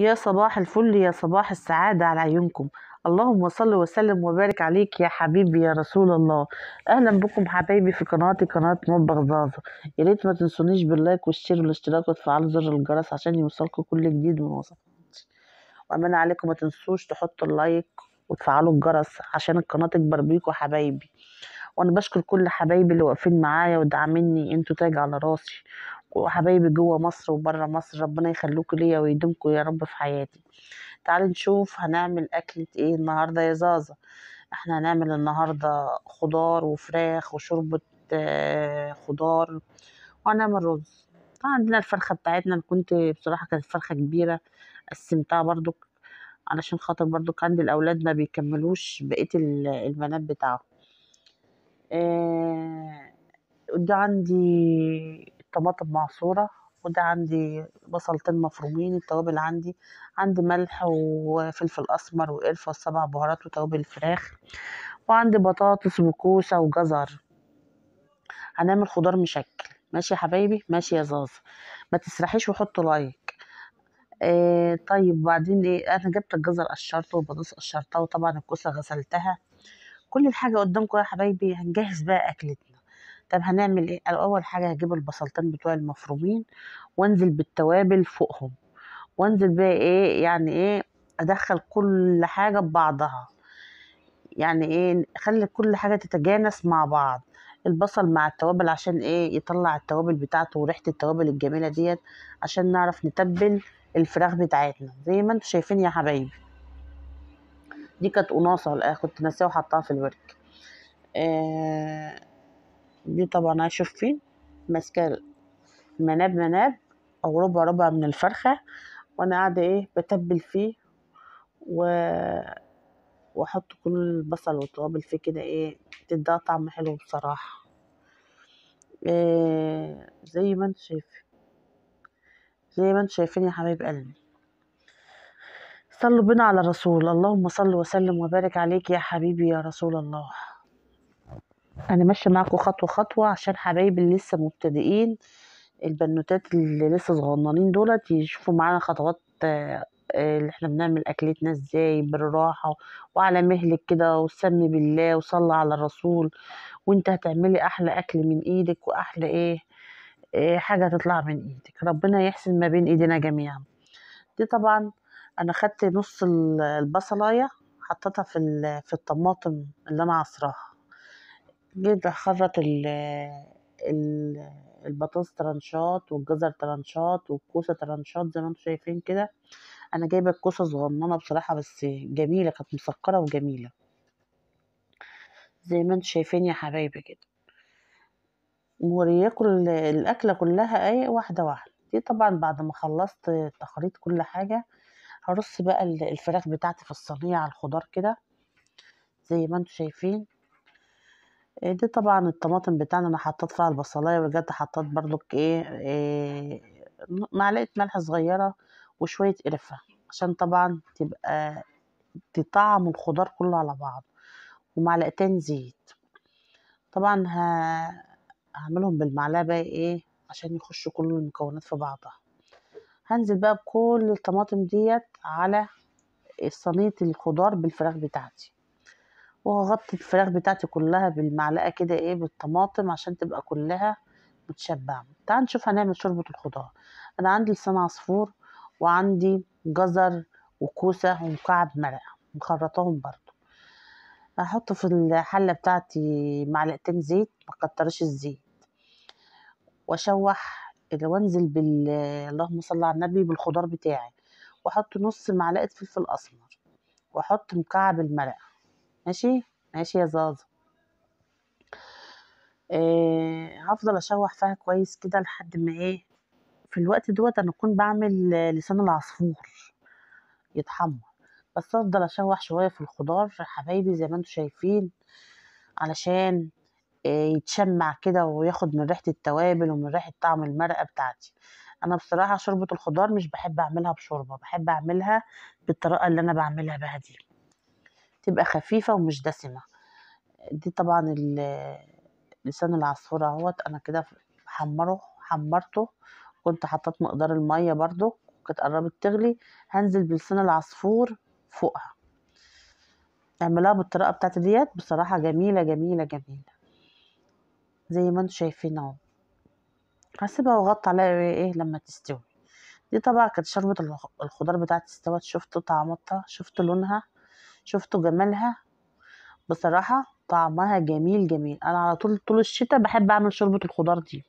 يا صباح الفل يا صباح السعادة على عيونكم اللهم صل وسلم وبارك عليك يا حبيبي يا رسول الله اهلا بكم حبايبي في قناتي قناه مطبخ زازا يا ريت ما تنسونيش باللايك والشير والاشتراك وتفعلوا زر الجرس عشان يوصلكم كل جديد من وصفاتي وامانه عليكم ما تنسوش تحطوا اللايك وتفعلوا الجرس عشان القناه تكبر بيكم حبايبي وانا بشكر كل حبايبي اللي واقفين معايا ودعميني انتوا تاج على راسي وحبايبي جوه مصر وبره مصر ربنا يخلوكوا ليا ويدومكوا يا رب في حياتي تعالوا نشوف هنعمل أكلة ايه النهاردة يا زازا احنا هنعمل النهاردة خضار وفراخ وشوربة آه، خضار وهنعمل رز عندنا الفرخة بتاعتنا اللي كنت بصراحة كانت فرخة كبيرة قسمتها برضو علشان خاطر برضو عندي الأولاد ما بيكملوش بقية البنات بتاعهم اه عندي طماطم معصورة وده عندي بصلتين مفرومين التوابل عندي عندي ملح وفلفل أسمر وقرفة وسبع بهارات وتوابل فراخ وعندي بطاطس وكوسة وجزر هنعمل خضار مشكل ماشي يا حبايبي ماشي يا زازا ما تسرحيش وحط لايك آه طيب بعدين ايه انا جبت الجزر قشرته والبطاطس قشرتها وطبعا الكوسه غسلتها كل الحاجه قدامكم يا حبايبي هنجهز بقى اكلتنا طب هنعمل ايه اول حاجه هجيب البصلتين بتوع المفرومين وانزل بالتوابل فوقهم وانزل بقى ايه يعني ايه ادخل كل حاجه ببعضها يعني ايه خلي كل حاجه تتجانس مع بعض البصل مع التوابل عشان ايه يطلع التوابل بتاعته وريحه التوابل الجميله ديت عشان نعرف نتبل الفراخ بتاعتنا زي ما انتم شايفين يا حبايبي دي كانت قناصه إيه؟ كنت ناسيها وحطها في الورك آه دي طبعا هشوف فين ماسكه مناب مناب او ربع ربع من الفرخه وانا قاعده ايه بتبل فيه و واحط كل البصل والتوابل فيه كده ايه تديها طعم حلو بصراحه إيه زي ما انتوا شايفين زي ما انتوا شايفين يا حبايب قلبي صلوا بنا على الرسول اللهم صل وسلم وبارك عليك يا حبيبي يا رسول الله انا ماشيه معاكم خطوه خطوه عشان حبايبي اللي لسه مبتدئين البنوتات اللي لسه صغننين دولت يشوفوا معانا خطوات آه، اللي احنا بنعمل اكلتنا ازاي بالراحه وعلى مهلك كده وسمي بالله وصلى على الرسول وانت هتعملي احلى اكل من ايدك واحلى ايه, إيه حاجه تطلع من ايدك ربنا يحسن ما بين ايدينا جميعا دي طبعا انا خدت نص البصلايه حطيتها في في الطماطم اللي انا عصراها نقدر أخرط ال البطاطس طرنشات والجزر طرنشات والكوسة طرنشات زي ما انتم شايفين كده انا جايبة الكوسة صغننة بصراحة بس جميلة كانت مسكرة وجميلة زي ما انتم شايفين يا حبايبي كده وريكم الأكلة كلها اي واحدة واحدة دي طبعا بعد ما خلصت تخليط كل حاجة هرص بقى الفراخ بتاعتي في الصينية على الخضار كده زي ما انتم شايفين آه، دي طبعا الطماطم بتاعنا انا حطيت فيها البصلايه بجد حطيت برضك ايه, إيه معلقه ملح صغيره وشويه قرفه عشان طبعا تبقى تطعم الخضار كله على بعض ومعلقتين زيت طبعا هعملهم بالمعلقه بقى ايه عشان يخشوا كل المكونات في بعضها هنزل بقى بكل الطماطم ديت على صينيه الخضار بالفراخ بتاعتي وهغطي الفراخ بتاعتي كلها بالمعلقة كده ايه بالطماطم عشان تبقى كلها متشبعة تعال نشوف هنعمل شوربة الخضار انا عندي لسان عصفور وعندي جزر وكوسة ومكعب مرقة مخرطاهم برضو هحط في الحلة بتاعتي معلقتين زيت مكترش الزيت واشوح وانزل بال اللهم صل على النبي بالخضار بتاعي واحط نص معلقة فلفل اسمر واحط مكعب المرقة ماشي ماشي يا زازا إيه هفضل اشوح فيها كويس كده لحد ما ايه في الوقت دوت انا اكون بعمل لسان العصفور يتحمر بس افضل اشوح شويه في الخضار حبايبي زي ما انتم شايفين علشان آه، يتشمع كده وياخد من ريحه التوابل ومن ريحه طعم المرقه بتاعتي انا بصراحه شوربه الخضار مش بحب اعملها بشوربه بحب اعملها بالطريقه اللي انا بعملها بها دي تبقى خفيفة ومش دسمة دي طبعا لسان العصفورة اهوت انا كده حمره حمرته كنت حطيت مقدار المية برضو كانت قربت تغلي هنزل بلسان العصفور فوقها اعملها بالطريقة بتاعتي ديت بصراحة جميلة جميلة جميلة زي ما انتم شايفين اهو هسيبها واغطي عليها ايه, ايه لما تستوي دي طبعا كانت شربة الخضار بتاعتي استوت شفتوا طعمتها شفتوا لونها شفتوا جمالها بصراحة طعمها جميل جميل انا على طول طول الشتاء بحب اعمل شوربة الخضار دي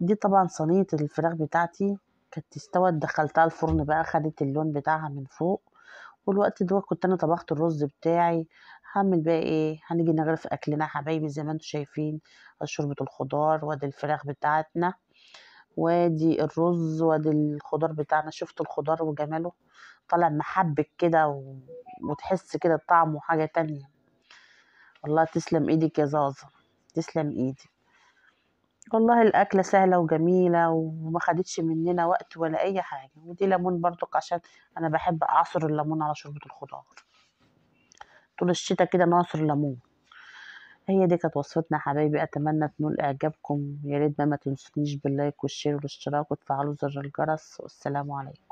دي طبعا صينية الفراخ بتاعتي كانت استوت دخلتها الفرن بقى خدت اللون بتاعها من فوق والوقت دوت كنت انا طبخت الرز بتاعي هعمل بقى ايه هنيجي نغرف اكلنا حبايبي زي ما انتم شايفين شوربة الخضار وادي الفراخ بتاعتنا وادي الرز وادي الخضار بتاعنا شفتوا الخضار وجماله طالع محبك كده و... وتحس كده طعمه حاجة تانية والله تسلم ايدك يا زازة تسلم ايدك والله الأكلة سهلة وجميلة وما خدتش مننا وقت ولا أي حاجة ودي ليمون برضك عشان أنا بحب أعصر الليمون على شوربة الخضار طول الشتا كده نعصر الليمون هي دي كانت وصفتنا يا حبايبي أتمنى تنول إعجابكم يا ريت ما تنسونيش باللايك والشير والاشتراك وتفعلوا زر الجرس والسلام عليكم